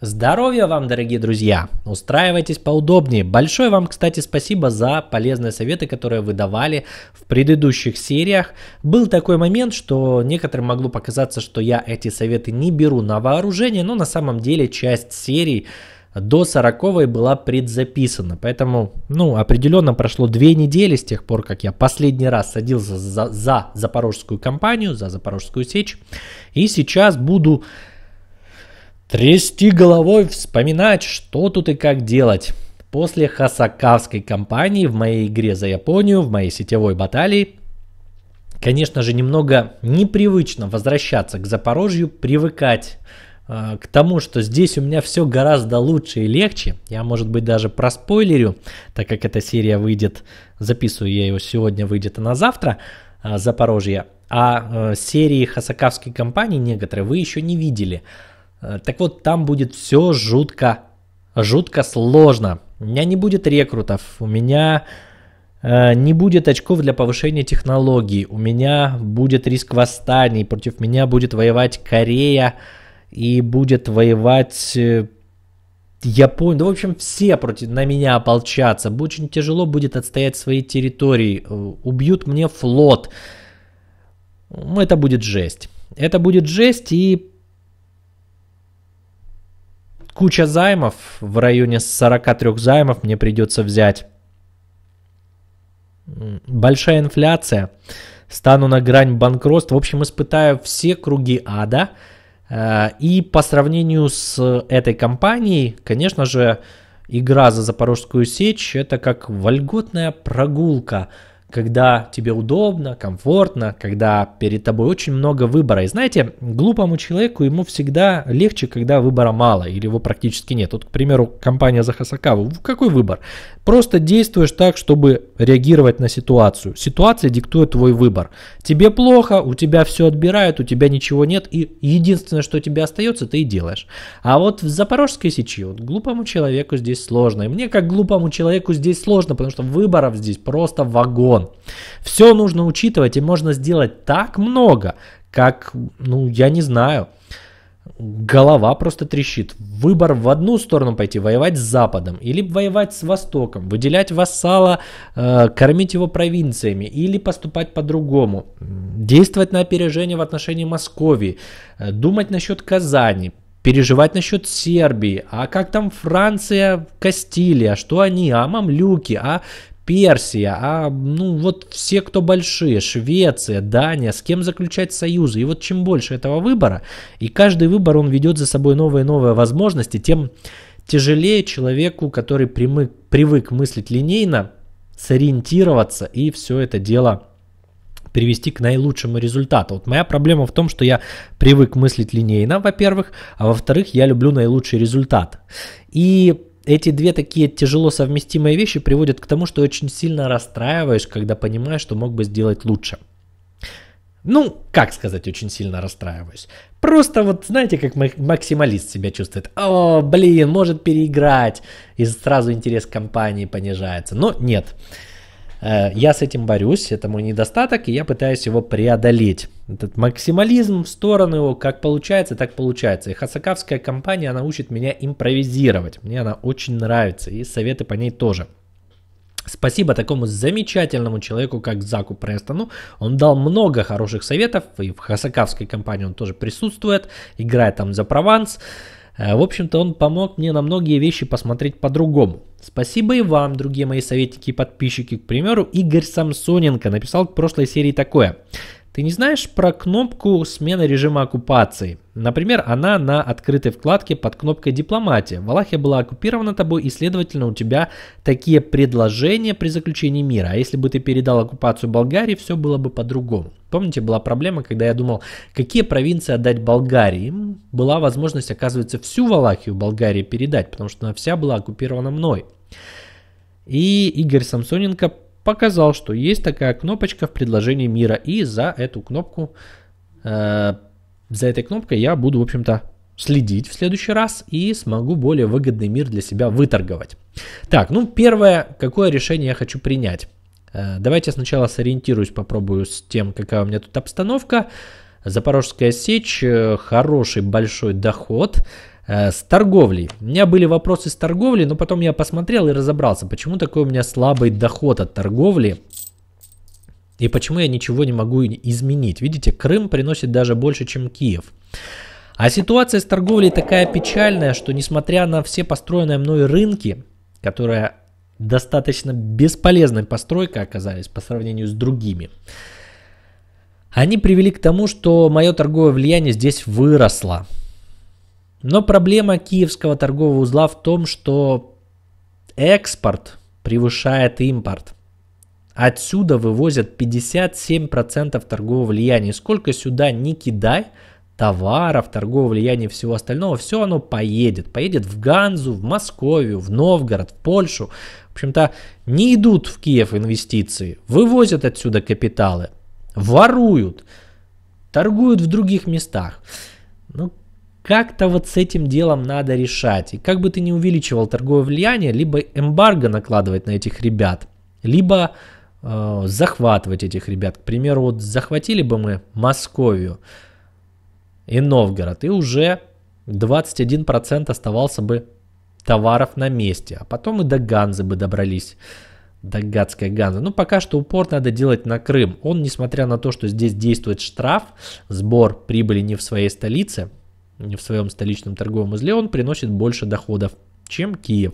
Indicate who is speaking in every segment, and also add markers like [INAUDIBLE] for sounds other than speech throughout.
Speaker 1: Здоровья вам, дорогие друзья! Устраивайтесь поудобнее. Большое вам, кстати, спасибо за полезные советы, которые вы давали в предыдущих сериях. Был такой момент, что некоторым могло показаться, что я эти советы не беру на вооружение, но на самом деле часть серий до 40 была предзаписана. Поэтому, ну, определенно прошло две недели с тех пор, как я последний раз садился за, за запорожскую компанию, за запорожскую сечь. И сейчас буду Трясти головой, вспоминать, что тут и как делать. После хасакавской кампании в моей игре за Японию, в моей сетевой баталии, конечно же, немного непривычно возвращаться к Запорожью, привыкать э, к тому, что здесь у меня все гораздо лучше и легче. Я, может быть, даже проспойлерю, так как эта серия выйдет, записываю я ее сегодня, выйдет она завтра, э, Запорожье. А э, серии хасакавской компании некоторые вы еще не видели. Э, так вот, там будет все жутко, жутко сложно. У меня не будет рекрутов, у меня э, не будет очков для повышения технологий, у меня будет риск восстаний, против меня будет воевать Корея и будет воевать э, Япония, да в общем все против на меня ополчатся, очень тяжело будет отстоять свои территории, убьют мне флот, ну, это будет жесть. Это будет жесть, и куча займов, в районе 43 займов мне придется взять. Большая инфляция, стану на грань банкротства. В общем, испытаю все круги ада. Э, и по сравнению с этой компанией, конечно же, игра за Запорожскую сечь – это как вольготная прогулка – когда тебе удобно, комфортно, когда перед тобой очень много выбора. И знаете, глупому человеку ему всегда легче, когда выбора мало или его практически нет. Вот, к примеру, компания Захасакава. Какой выбор? Просто действуешь так, чтобы реагировать на ситуацию. Ситуация диктует твой выбор. Тебе плохо, у тебя все отбирают, у тебя ничего нет, и единственное, что тебе остается, ты и делаешь. А вот в Запорожской сечи вот глупому человеку здесь сложно. И мне как глупому человеку здесь сложно, потому что выборов здесь просто вагон. Все нужно учитывать, и можно сделать так много, как, ну, я не знаю голова просто трещит. Выбор в одну сторону пойти, воевать с Западом, или воевать с Востоком, выделять вассала, э, кормить его провинциями, или поступать по-другому, действовать на опережение в отношении Москвы э, думать насчет Казани, переживать насчет Сербии, а как там Франция, Кастилия, что они, а мамлюки, а Персия, а ну вот все, кто большие, Швеция, Дания, с кем заключать союзы. И вот чем больше этого выбора, и каждый выбор он ведет за собой новые и новые возможности, тем тяжелее человеку, который примык, привык мыслить линейно, сориентироваться и все это дело привести к наилучшему результату. Вот моя проблема в том, что я привык мыслить линейно, во-первых, а во-вторых, я люблю наилучший результат. И эти две такие тяжело совместимые вещи приводят к тому, что очень сильно расстраиваешь, когда понимаешь, что мог бы сделать лучше. Ну, как сказать, очень сильно расстраиваюсь. Просто вот знаете, как максималист себя чувствует. О, блин, может переиграть. И сразу интерес к компании понижается. Но нет. Нет. Э, я с этим борюсь, это мой недостаток, и я пытаюсь его преодолеть. Этот максимализм в сторону его, как получается, так получается. И хасаковская компания, она учит меня импровизировать. Мне она очень нравится, и советы по ней тоже. Спасибо такому замечательному человеку, как Заку Престону. Он дал много хороших советов, и в хасаковской компании он тоже присутствует, играет там за Прованс. Э, в общем-то, он помог мне на многие вещи посмотреть по-другому. Спасибо и вам, другие мои советники и подписчики. К примеру, Игорь Самсоненко написал к прошлой серии такое. Ты не знаешь про кнопку смены режима оккупации? Например, она на открытой вкладке под кнопкой «Дипломатия». Валахия была оккупирована тобой, и, следовательно, у тебя такие предложения при заключении мира. А если бы ты передал оккупацию Болгарии, все было бы по-другому. Помните, была проблема, когда я думал, какие провинции отдать Болгарии? Была возможность, оказывается, всю Валахию Болгарии передать, потому что она вся была оккупирована мной. И Игорь Самсоненко показал, что есть такая кнопочка в предложении мира, и за эту кнопку, э, за этой кнопкой я буду, в общем-то, следить в следующий раз и смогу более выгодный мир для себя выторговать. Так, ну первое, какое решение я хочу принять? Э, давайте сначала сориентируюсь, попробую с тем, какая у меня тут обстановка. Запорожская сечь, э, хороший большой доход. Э, с торговлей. У меня были вопросы с торговлей, но потом я посмотрел и разобрался, почему такой у меня слабый доход от торговли. И почему я ничего не могу изменить. Видите, Крым приносит даже больше, чем Киев. А ситуация с торговлей такая печальная, что несмотря на все построенные мной рынки, которые достаточно бесполезной постройкой оказались по сравнению с другими. Они привели к тому, что мое торговое влияние здесь выросло. Но проблема киевского торгового узла в том, что экспорт превышает импорт. Отсюда вывозят 57% торгового влияния. Сколько сюда не кидай, товаров, торгового влияния всего остального, все оно поедет. Поедет в Ганзу, в Москву, в Новгород, в Польшу, общем-то, не идут в Киев инвестиции, вывозят отсюда капиталы, воруют, торгуют в других местах. Ну, как-то вот с этим делом надо решать. И как бы ты не увеличивал торговое влияние, либо эмбарго накладывать на этих ребят, либо э, захватывать этих ребят. К примеру, вот захватили бы мы Московию и Новгород, и уже 21% оставался бы товаров на месте. А потом и до Ганзы бы добрались. До гадской Ганзы. Ну, пока что упор надо делать на Крым. Он, несмотря на то, что здесь действует штраф, сбор прибыли не в своей столице, не в своем столичном торговом узле, он приносит больше доходов, чем Киев.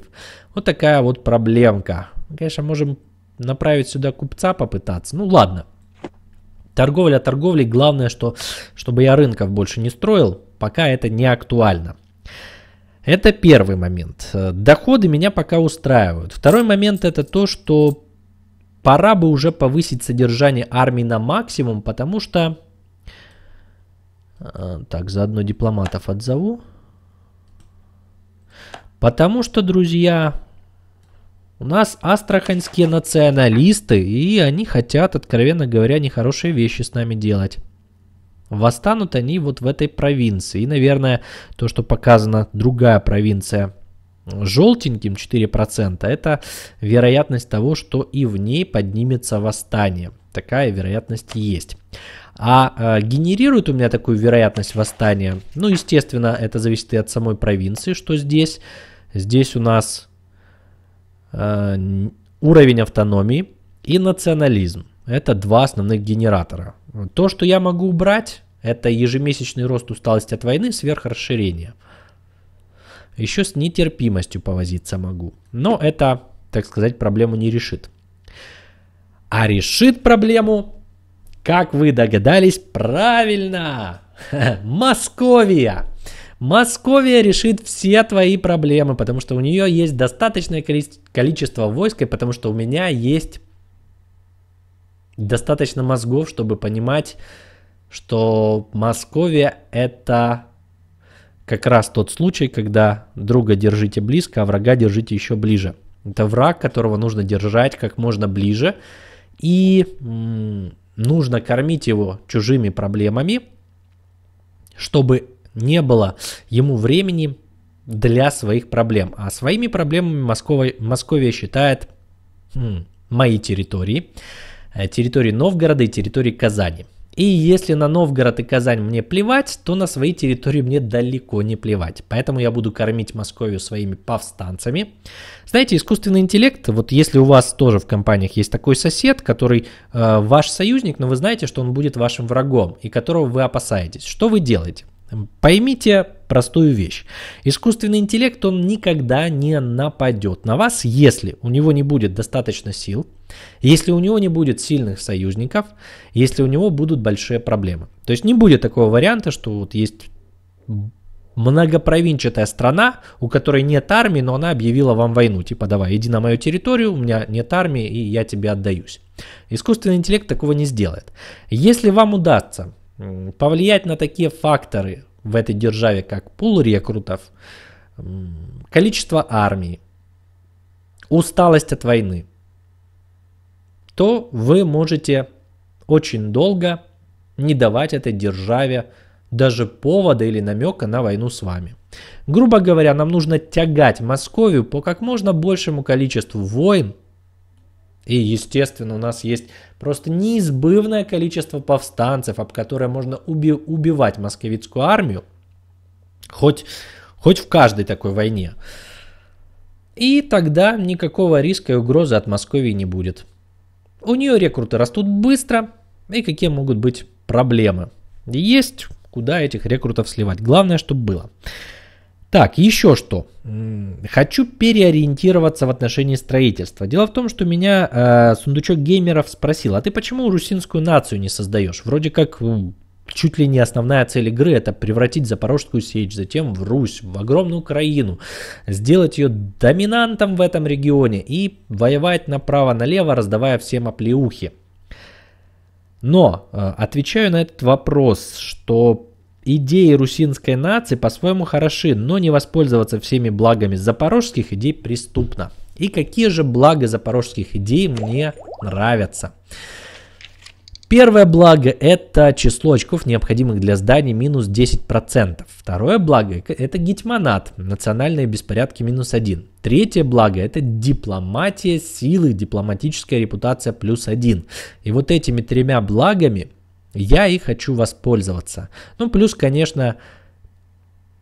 Speaker 1: Вот такая вот проблемка. Мы, конечно, можем направить сюда купца попытаться. Ну, ладно. Торговля торговлей. Главное, что, чтобы я рынков больше не строил. Пока это не актуально. Это первый момент. Э, доходы меня пока устраивают. Второй момент это то, что пора бы уже повысить содержание армии на максимум, потому что... Э, так, заодно дипломатов отзову. Потому что, друзья, у нас астраханские националисты, и они хотят, откровенно говоря, нехорошие вещи с нами делать. Восстанут они вот в этой провинции. И, наверное, то, что показана другая провинция желтеньким 4%, это вероятность того, что и в ней поднимется восстание. Такая вероятность есть. А э, генерирует у меня такую вероятность восстания, ну, естественно, это зависит и от самой провинции, что здесь. Здесь у нас э, уровень автономии и национализм. Это два основных генератора. То, что я могу убрать, это ежемесячный рост усталости от войны сверх расширения. Еще с нетерпимостью повозиться могу. Но это, так сказать, проблему не решит. А решит проблему, как вы догадались, правильно! [LAUGHS] Московия! Московия решит все твои проблемы, потому что у нее есть достаточное количество войск, и потому что у меня есть достаточно мозгов, чтобы понимать, что Московия это как раз тот случай, когда друга держите близко, а врага держите еще ближе. Это враг, которого нужно держать как можно ближе, и нужно кормить его чужими проблемами, чтобы не было ему времени для своих проблем. А своими проблемами Москова, Московия считает м- мои территории, э, территории Новгорода и территории Казани. И если на Новгород и Казань мне плевать, то на свои территории мне далеко не плевать. Поэтому я буду кормить Московию своими повстанцами. Знаете, искусственный интеллект, вот если у вас тоже в компаниях есть такой сосед, который э, ваш союзник, но вы знаете, что он будет вашим врагом и которого вы опасаетесь, что вы делаете? Поймите простую вещь. Искусственный интеллект, он никогда не нападет на вас, если у него не будет достаточно сил, если у него не будет сильных союзников, если у него будут большие проблемы. То есть не будет такого варианта, что вот есть многопровинчатая страна, у которой нет армии, но она объявила вам войну. Типа, давай, иди на мою территорию, у меня нет армии, и я тебе отдаюсь. Искусственный интеллект такого не сделает. Если вам удастся повлиять на такие факторы в этой державе, как пул рекрутов, количество армии, усталость от войны – то вы можете очень долго не давать этой державе даже повода или намека на войну с вами. Грубо говоря, нам нужно тягать Московию по как можно большему количеству войн, и, естественно, у нас есть просто неизбывное количество повстанцев, об которые можно уби- убивать московицкую армию, хоть, хоть в каждой такой войне. И тогда никакого риска и угрозы от Москвы не будет. У нее рекруты растут быстро, и какие могут быть проблемы. Есть куда этих рекрутов сливать. Главное, чтобы было. Так, еще что. Хочу переориентироваться в отношении строительства. Дело в том, что меня э, сундучок геймеров спросил, а ты почему русинскую нацию не создаешь? Вроде как чуть ли не основная цель игры это превратить Запорожскую сечь затем в Русь, в огромную Украину, сделать ее доминантом в этом регионе и воевать направо-налево, раздавая всем оплеухи. Но э, отвечаю на этот вопрос, что идеи русинской нации по-своему хороши, но не воспользоваться всеми благами запорожских идей преступно. И какие же блага запорожских идей мне нравятся? Первое благо – это число очков, необходимых для здания – минус 10%. Второе благо – это гетьманат, национальные беспорядки, минус 1. Третье благо – это дипломатия силы, дипломатическая репутация, плюс 1. И вот этими тремя благами я и хочу воспользоваться. Ну, плюс, конечно,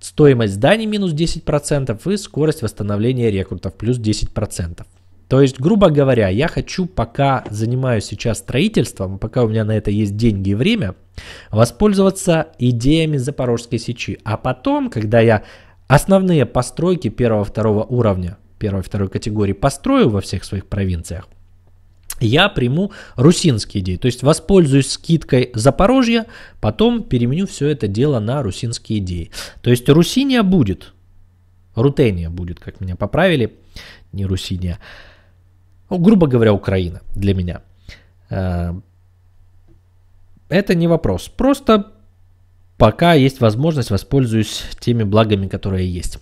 Speaker 1: стоимость зданий минус 10% и скорость восстановления рекрутов плюс 10%. То есть, грубо говоря, я хочу, пока занимаюсь сейчас строительством, пока у меня на это есть деньги и время, воспользоваться идеями запорожской сечи. А потом, когда я основные постройки первого-второго уровня, первой-второй категории построю во всех своих провинциях, я приму русинские идеи. То есть воспользуюсь скидкой Запорожья, потом переменю все это дело на русинские идеи. То есть Русиния будет, Рутения будет, как меня поправили, не Русиния. Ну, грубо говоря, Украина для меня. Э, это не вопрос. Просто пока есть возможность, воспользуюсь теми благами, которые есть.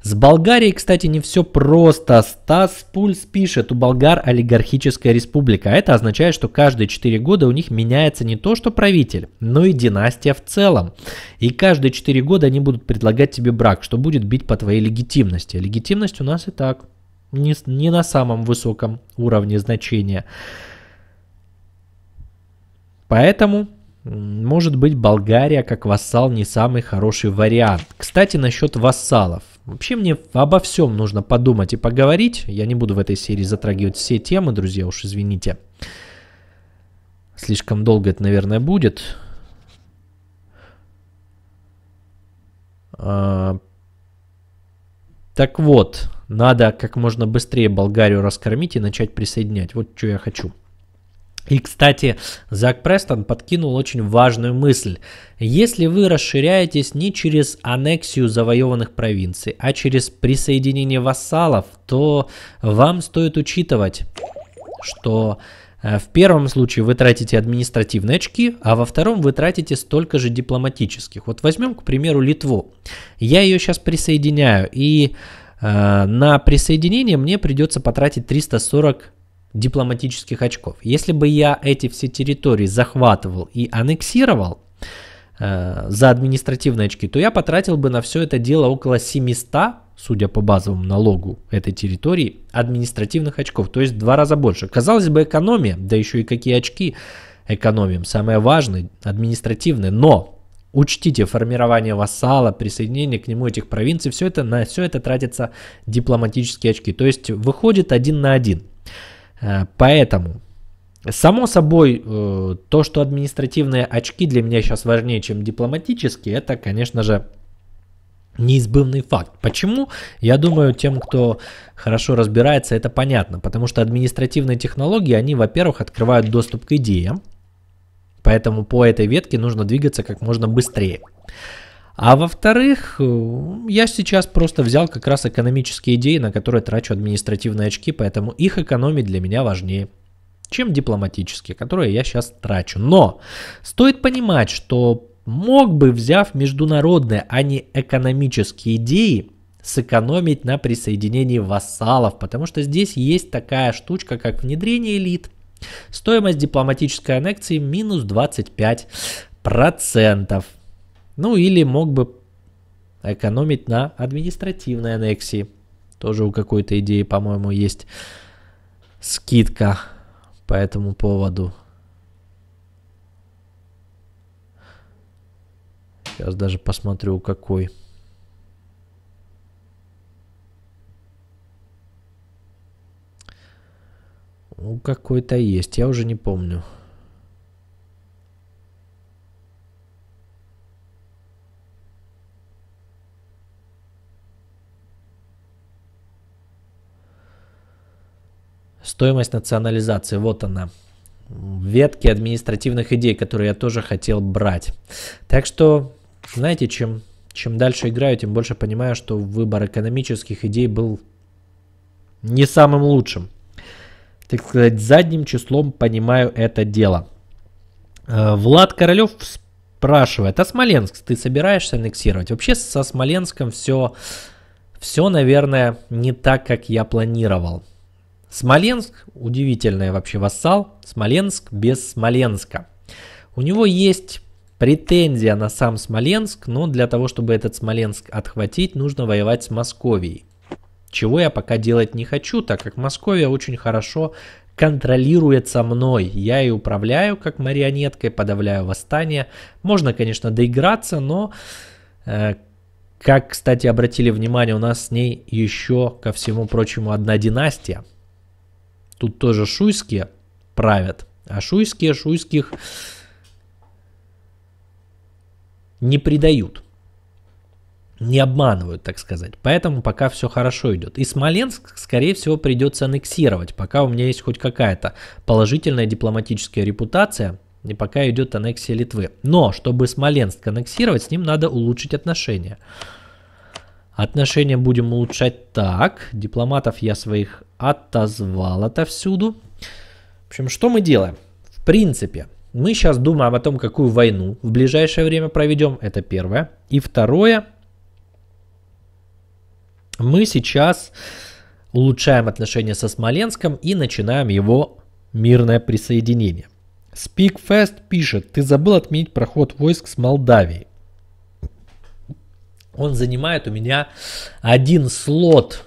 Speaker 1: С Болгарией, кстати, не все просто. Стас Пульс пишет, у болгар олигархическая республика. Это означает, что каждые 4 года у них меняется не то что правитель, но и династия в целом. И каждые 4 года они будут предлагать тебе брак, что будет бить по твоей легитимности. Легитимность у нас и так не, не на самом высоком уровне значения. Поэтому, может быть, Болгария как вассал не самый хороший вариант. Кстати, насчет вассалов. Вообще мне обо всем нужно подумать и поговорить. Я не буду в этой серии затрагивать все темы, друзья, уж извините. Слишком долго это, наверное, будет. А, так вот, надо как можно быстрее Болгарию раскормить и начать присоединять. Вот что я хочу. И, кстати, Зак Престон подкинул очень важную мысль. Если вы расширяетесь не через аннексию завоеванных провинций, а через присоединение вассалов, то вам стоит учитывать, что Э, в первом случае вы тратите административные очки, а во втором вы тратите столько же дипломатических. Вот возьмем, к примеру, Литву. Я ее сейчас присоединяю, и э, на присоединение мне придется потратить 340 дипломатических очков. Если бы я эти все территории захватывал и аннексировал э, за административные очки, то я потратил бы на все это дело около 700 судя по базовому налогу этой территории, административных очков, то есть в два раза больше. Казалось бы, экономия, да еще и какие очки экономим, самое важное, административные, но учтите формирование вассала, присоединение к нему этих провинций, все это, на все это тратятся дипломатические очки, то есть выходит один на один. Э, поэтому Само собой, э, то, что административные очки для меня сейчас важнее, чем дипломатические, это, конечно же, неизбывный факт. Почему? Я думаю, тем, кто хорошо разбирается, это понятно. Потому что административные технологии, они, во-первых, открывают доступ к идеям. Поэтому по этой ветке нужно двигаться как можно быстрее. А во-вторых, э, я сейчас просто взял как раз экономические идеи, на которые трачу административные очки, поэтому их экономить для меня важнее чем дипломатические, которые я сейчас трачу. Но стоит понимать, что мог бы, взяв международные, а не экономические идеи, сэкономить на присоединении вассалов, потому что здесь есть такая штучка, как внедрение элит. Стоимость дипломатической аннекции минус 25%. Ну или мог бы экономить на административной аннексии. Тоже у какой-то идеи, по-моему, есть скидка по этому поводу. Сейчас даже посмотрю, какой. Ну, какой-то есть, я уже не помню. Стоимость национализации, вот она. Ветки административных идей, которые я тоже хотел брать. Так что знаете, чем, чем дальше играю, тем больше понимаю, что выбор экономических идей был не самым лучшим. Так сказать, задним числом понимаю это дело. Э, Влад Королев спрашивает, а Смоленск ты собираешься аннексировать? Вообще со Смоленском все, все, наверное, не так, как я планировал. Смоленск, удивительный вообще вассал, Смоленск без Смоленска. У него есть претензия на сам Смоленск, но для того, чтобы этот Смоленск отхватить, нужно воевать с Московией. Чего я пока делать не хочу, так как Московия очень хорошо контролируется мной. Я и управляю как марионеткой, подавляю восстание. Можно, конечно, доиграться, но, э, как, кстати, обратили внимание, у нас с ней еще, ко всему прочему, одна династия. Тут тоже шуйские правят. А шуйские шуйских не предают, не обманывают, так сказать. Поэтому пока все хорошо идет. И Смоленск, скорее всего, придется аннексировать, пока у меня есть хоть какая-то положительная дипломатическая репутация, и пока идет аннексия Литвы. Но, чтобы Смоленск аннексировать, с ним надо улучшить отношения. Отношения будем улучшать так. Дипломатов я своих отозвал отовсюду. В общем, что мы делаем? В принципе, мы сейчас думаем о том, какую войну в ближайшее время проведем. Это первое. И второе. Мы сейчас улучшаем отношения со Смоленском и начинаем его мирное присоединение. Speakfest пишет, ты забыл отменить проход войск с Молдавии. Он занимает у меня один слот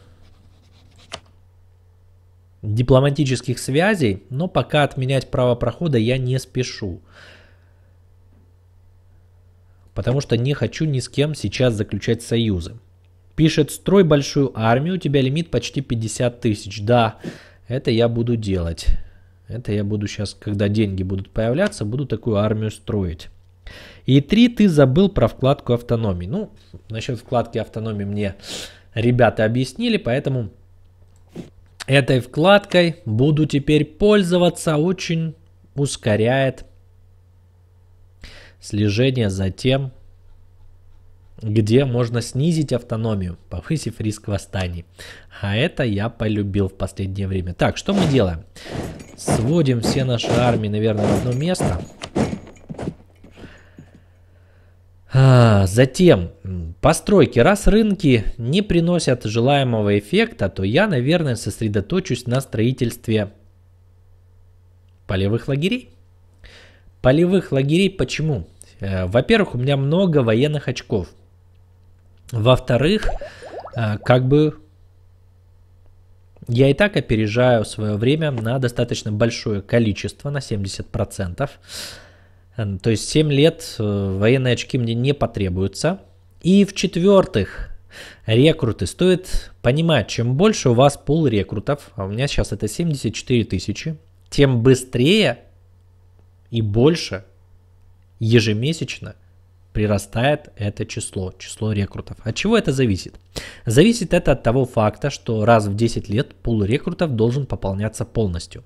Speaker 1: дипломатических связей, но пока отменять право прохода я не спешу. Потому что не хочу ни с кем сейчас заключать союзы. Пишет, строй большую армию, у тебя лимит почти 50 тысяч. Да, это я буду делать. Это я буду сейчас, когда деньги будут появляться, буду такую армию строить. И три, ты забыл про вкладку автономии. Ну, насчет вкладки автономии мне ребята объяснили, поэтому Этой вкладкой буду теперь пользоваться, очень ускоряет слежение за тем, где можно снизить автономию, повысив риск восстаний. А это я полюбил в последнее время. Так, что мы делаем? Сводим все наши армии, наверное, в одно место. А, затем, постройки. Раз рынки не приносят желаемого эффекта, то я, наверное, сосредоточусь на строительстве полевых лагерей. Полевых лагерей почему? Э, во-первых, у меня много военных очков. Во-вторых, э, как бы я и так опережаю свое время на достаточно большое количество, на 70%. Эм, то есть 7 лет э, военные очки мне не потребуются. И в-четвертых, рекруты. Стоит понимать, чем больше у вас пул рекрутов, а у меня сейчас это 74 тысячи, тем быстрее и больше ежемесячно прирастает это число, число рекрутов. От чего это зависит? Зависит это от того факта, что раз в 10 лет пул рекрутов должен пополняться полностью.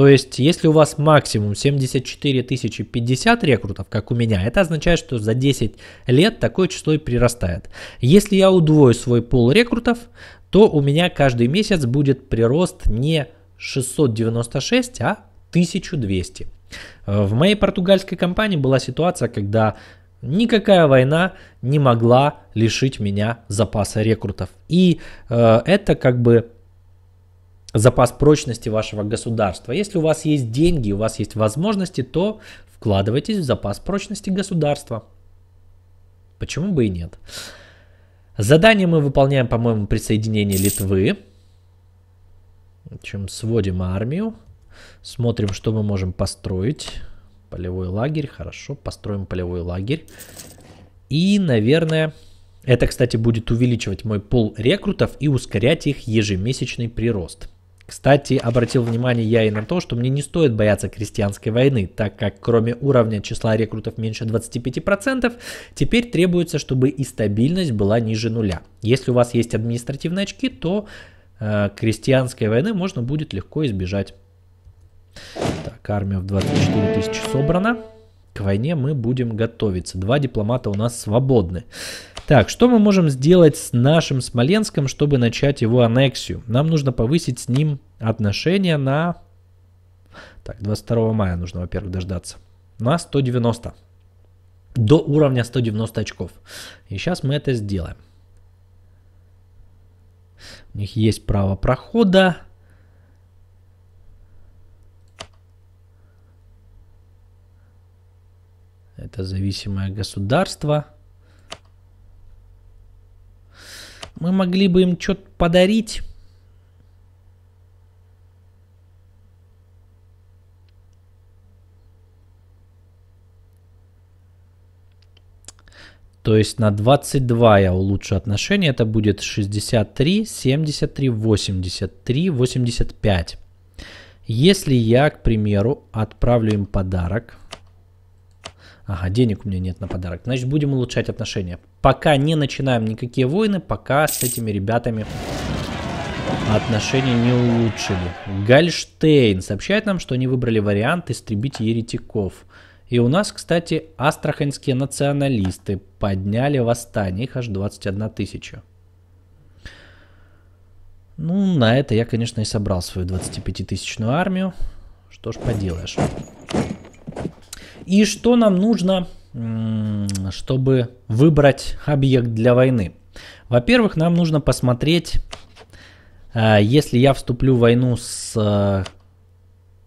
Speaker 1: То есть, если у вас максимум 74 тысячи 50 рекрутов, как у меня, это означает, что за 10 лет такое число и прирастает. Если я удвою свой пол рекрутов, то у меня каждый месяц будет прирост не 696, а 1200. Э, в моей португальской компании была ситуация, когда никакая война не могла лишить меня запаса рекрутов. И э, это как бы запас прочности вашего государства. Если у вас есть деньги, у вас есть возможности, то вкладывайтесь в запас прочности государства. Почему бы и нет? Задание мы выполняем, по-моему, присоединение Литвы. Чем сводим армию. Смотрим, что мы можем построить. Полевой лагерь, хорошо, построим полевой лагерь. И, наверное, это, кстати, будет увеличивать мой пол рекрутов и ускорять их ежемесячный прирост. Кстати, обратил внимание я и на то, что мне не стоит бояться крестьянской войны, так как кроме уровня числа рекрутов меньше 25%, теперь требуется, чтобы и стабильность была ниже нуля. Если у вас есть административные очки, то э, крестьянской войны можно будет легко избежать. Так, армия в 24 тысячи собрана. К войне мы будем готовиться. Два дипломата у нас свободны. Так, что мы можем сделать с нашим Смоленском, чтобы начать его аннексию? Нам нужно повысить с ним отношения на... Так, 22 мая нужно, во-первых, дождаться. На 190. До уровня 190 очков. И сейчас мы это сделаем. У них есть право прохода. Это зависимое государство. Мы могли бы им что-то подарить. То есть на 22 я улучшу отношения. Это будет 63, 73, 83, 85. Если я, к примеру, отправлю им подарок – Ага, денег у меня нет на подарок. Значит, будем улучшать отношения. Пока не начинаем никакие войны, пока с этими ребятами отношения не улучшили. Гальштейн сообщает нам, что они выбрали вариант истребить еретиков. И у нас, кстати, астраханские националисты подняли восстание, их аж 21 тысяча. Ну, на это я, конечно, и собрал свою 25-тысячную армию. Что ж поделаешь. И что нам нужно, чтобы выбрать объект для войны? Во-первых, нам нужно посмотреть, э, если я вступлю в войну с э,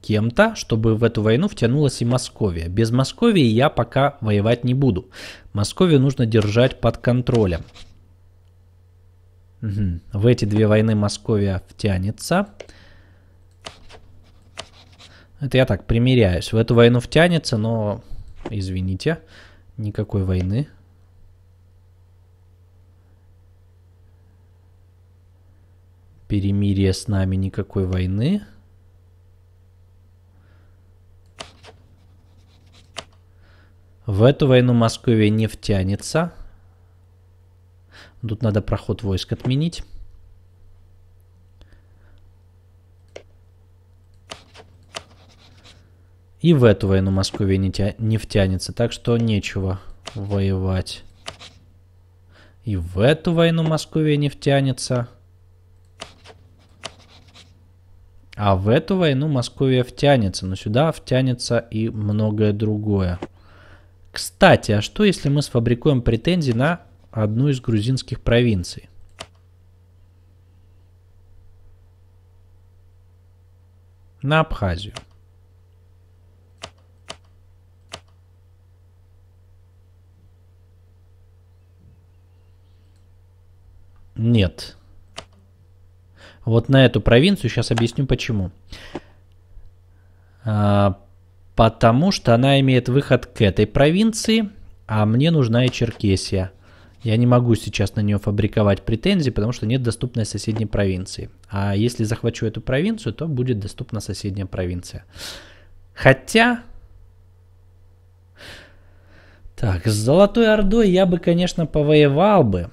Speaker 1: кем-то, чтобы в эту войну втянулась и Московия. Без Московии я пока воевать не буду. Московию нужно держать под контролем. В эти две войны Московия втянется. Это я так примеряюсь. В эту войну втянется, но, извините, никакой войны. Перемирие с нами, никакой войны. В эту войну Москве не втянется. Тут надо проход войск отменить. И в эту войну Москве не, тя... не втянется, так что нечего воевать. И в эту войну Москве не втянется. А в эту войну Московия втянется, но сюда втянется и многое другое. Кстати, а что если мы сфабрикуем претензии на одну из грузинских провинций? На Абхазию. Нет. Вот на эту провинцию, сейчас объясню почему. А, потому что она имеет выход к этой провинции, а мне нужна и Черкесия. Я не могу сейчас на нее фабриковать претензии, потому что нет доступной соседней провинции. А если захвачу эту провинцию, то будет доступна соседняя провинция. Хотя... Так, с Золотой Ордой я бы, конечно, повоевал бы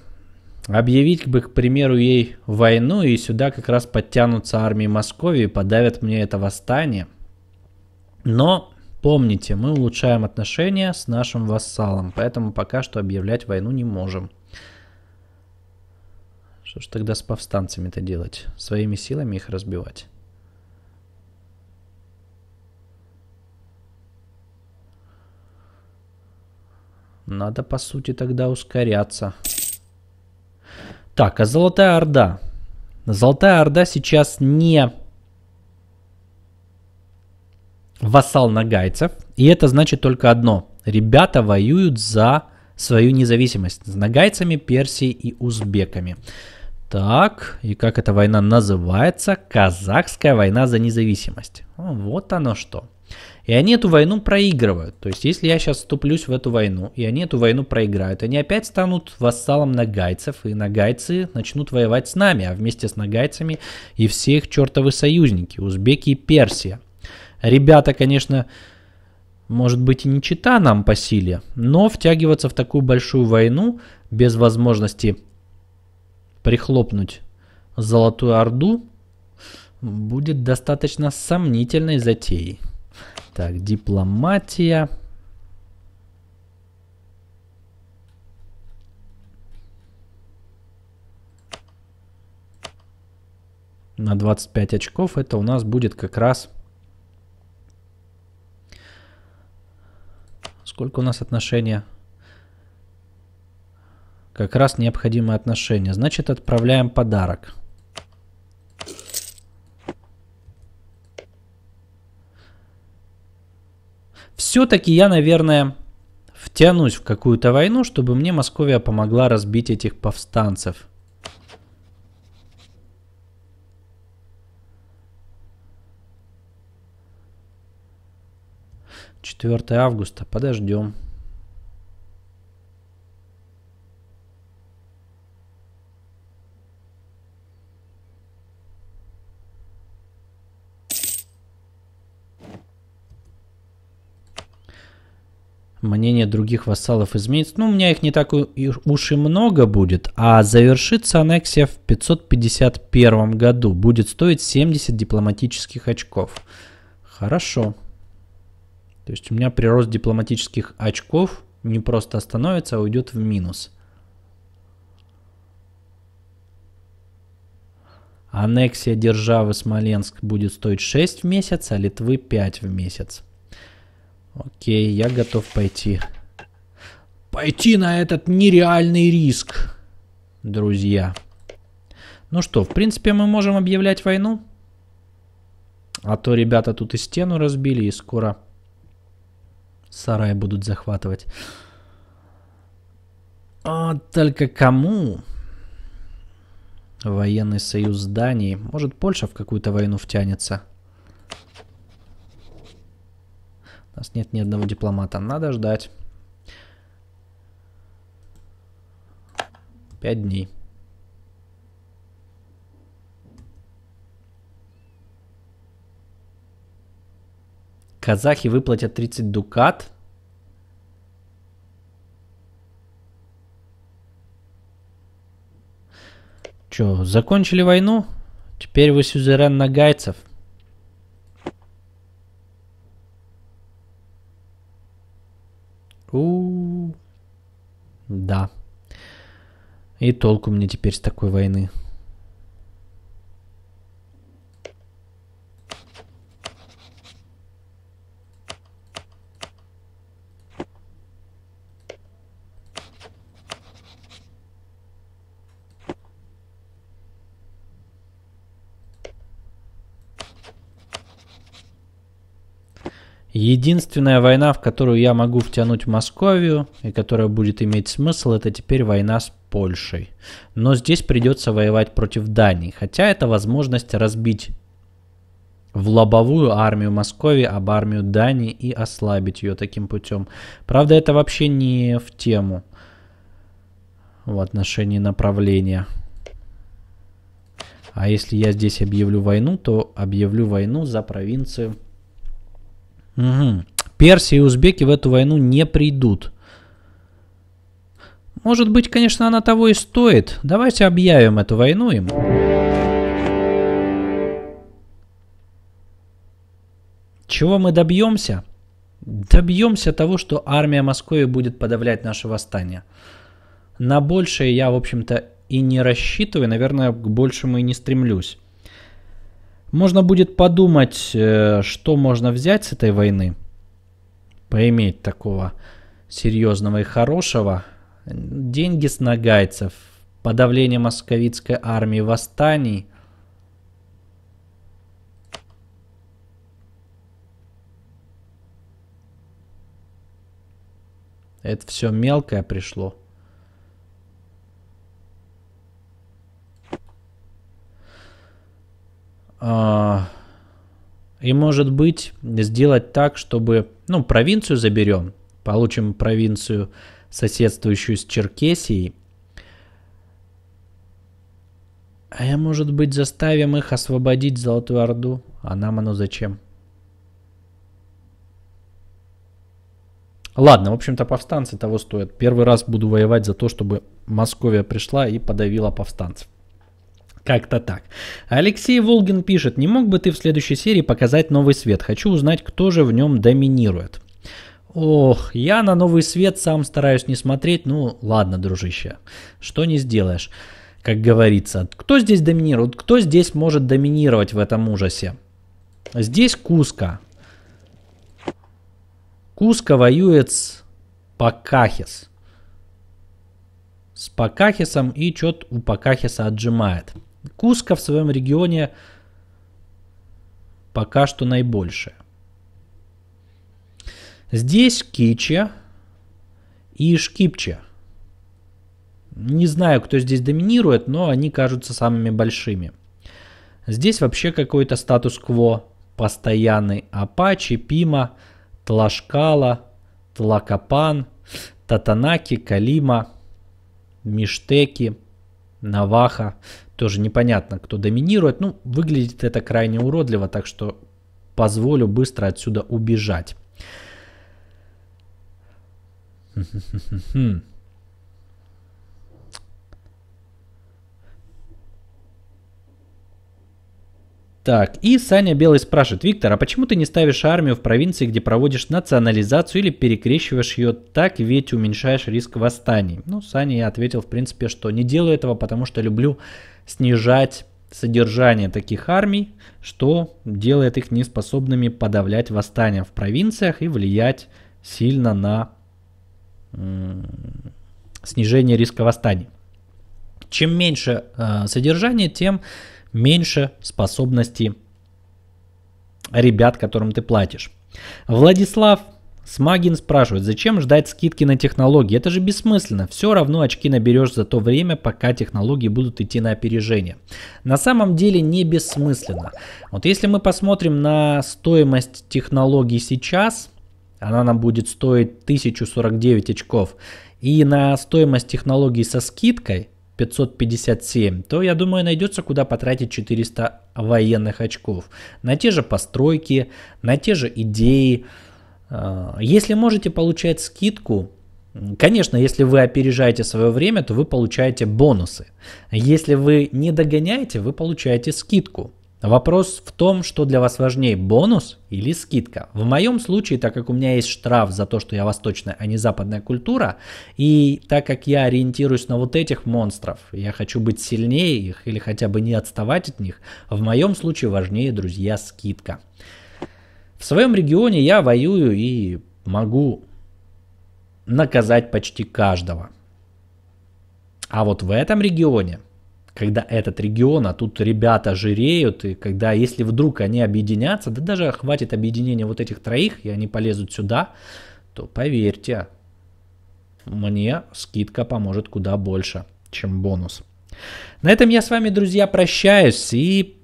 Speaker 1: объявить бы, к примеру, ей войну, и сюда как раз подтянутся армии Москвы и подавят мне это восстание. Но помните, мы улучшаем отношения с нашим вассалом, поэтому пока что объявлять войну не можем. Что ж тогда с повстанцами-то делать? Своими силами их разбивать? Надо, по сути, тогда ускоряться. Так, а Золотая Орда? Золотая Орда сейчас не вассал нагайцев. И это значит только одно. Ребята воюют за свою независимость с нагайцами, Персией и узбеками. Так, и как эта война называется? Казахская война за независимость. Вот оно что. И они эту войну проигрывают. То есть, если я сейчас вступлюсь в эту войну, и они эту войну проиграют, они опять станут вассалом нагайцев, и нагайцы начнут воевать с нами, а вместе с нагайцами и все их чертовы союзники, узбеки и Персия. Ребята, конечно, может быть и не чита нам по силе, но втягиваться в такую большую войну без возможности прихлопнуть Золотую Орду будет достаточно сомнительной затеей. Так, дипломатия. На 25 очков это у нас будет как раз... Сколько у нас отношения? Как раз необходимые отношения. Значит, отправляем подарок. все-таки я, наверное, втянусь в какую-то войну, чтобы мне Московия помогла разбить этих повстанцев. Четвертое августа, подождем. мнение других вассалов изменится. Ну, у меня их не так уж и много будет, а завершится аннексия в 551 году. Будет стоить 70 дипломатических очков. Хорошо. То есть у меня прирост дипломатических очков не просто остановится, а уйдет в минус. Аннексия державы Смоленск будет стоить 6 в месяц, а Литвы 5 в месяц. Окей, я готов пойти. Пойти на этот нереальный риск, друзья. Ну что, в принципе, мы можем объявлять войну. А то ребята тут и стену разбили, и скоро сарай будут захватывать. А только кому? Военный союз Дании. Может, Польша в какую-то войну втянется? нас нет ни одного дипломата. Надо ждать. Пять дней. Казахи выплатят 30 дукат. Че, закончили войну? Теперь вы сюзерен на гайцев? У-у-у. Да. И толку мне теперь с такой войны. Единственная война, в которую я могу втянуть Московию, и которая будет иметь смысл, это теперь война с Польшей. Но здесь придется воевать против Дании, хотя это возможность разбить в лобовую армию Москвы об армию Дании и ослабить ее таким путем. Правда, это вообще не в тему в отношении направления. А если я здесь объявлю войну, то объявлю войну за провинцию Угу. Персия и узбеки в эту войну не придут. Может быть, конечно, она того и стоит. Давайте объявим эту войну им. Чего мы добьемся? Добьемся того, что армия Москвы будет подавлять наше восстание. На большее я, в общем-то, и не рассчитываю, наверное, к большему и не стремлюсь. Можно будет подумать, э, что можно взять с этой войны. Поиметь такого серьезного и хорошего. Деньги с нагайцев, подавление московитской армии восстаний. Это все мелкое пришло. А, и, может быть, сделать так, чтобы, ну, провинцию заберем, получим провинцию, соседствующую с Черкесией, а я может быть, заставим их освободить Золотую Орду? А нам оно зачем? Ладно, в общем-то, повстанцы того стоят. Первый раз буду воевать за то, чтобы Московия пришла и подавила повстанцев. Как-то так. Алексей Волгин пишет, не мог бы ты в следующей серии показать новый свет? Хочу узнать, кто же в нем доминирует. Ох, я на новый свет сам стараюсь не смотреть. Ну ладно, дружище, что не сделаешь, как говорится. Кто здесь доминирует? Кто здесь может доминировать в этом ужасе? Здесь Куска. Куска воюет с Покахис. С Покахисом и что-то у Покахиса отжимает. Куска в своем регионе пока что наибольшая. Здесь Кича и Шкипча. Не знаю, кто здесь доминирует, но они кажутся самыми большими. Здесь вообще какой-то статус-кво. Постоянный Апачи, Пима, Тлашкала, Тлакопан, Татанаки, Калима, Миштеки, Наваха тоже непонятно, кто доминирует. Ну, выглядит это крайне уродливо, так что позволю быстро отсюда убежать. Так, и Саня Белый спрашивает, Виктор, а почему ты не ставишь армию в провинции, где проводишь национализацию или перекрещиваешь ее так, ведь уменьшаешь риск восстаний? Ну, Саня я ответил, в принципе, что не делаю этого, потому что люблю снижать содержание таких армий, что делает их неспособными подавлять восстания в провинциях и влиять сильно на снижение риска восстаний. Чем меньше э, содержание, тем меньше способности ребят, которым ты платишь. Владислав Смагин спрашивает, зачем ждать скидки на технологии? Это же бессмысленно. Все равно очки наберешь за то время, пока технологии будут идти на опережение. На самом деле не бессмысленно. Вот если мы посмотрим на стоимость технологий сейчас, она нам будет стоить 1049 очков. И на стоимость технологий со скидкой 557, то, я думаю, найдется куда потратить 400 военных очков. На те же постройки, на те же идеи. А, если можете получать скидку, Конечно, если вы опережаете свое время, то вы получаете бонусы. Если вы не догоняете, вы получаете скидку. Вопрос в том, что для вас важнее, бонус или скидка. В моем случае, так как у меня есть штраф за то, что я восточная, а не западная культура, и так как я ориентируюсь на вот этих монстров, я хочу быть сильнее их или хотя бы не отставать от них, в моем случае важнее, друзья, скидка. В своем регионе я воюю и могу наказать почти каждого. А вот в этом регионе – когда этот регион, а тут ребята жиреют, и когда, если вдруг они объединятся, да даже хватит объединения вот этих троих, и они полезут сюда, то поверьте, мне скидка поможет куда больше, чем бонус. На этом я с вами, друзья, прощаюсь и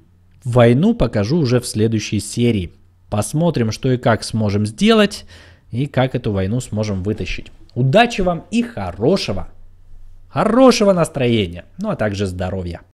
Speaker 1: войну покажу уже в следующей серии. Посмотрим, что и как сможем сделать и как эту войну сможем вытащить. Удачи вам и хорошего хорошего настроения, ну а также здоровья.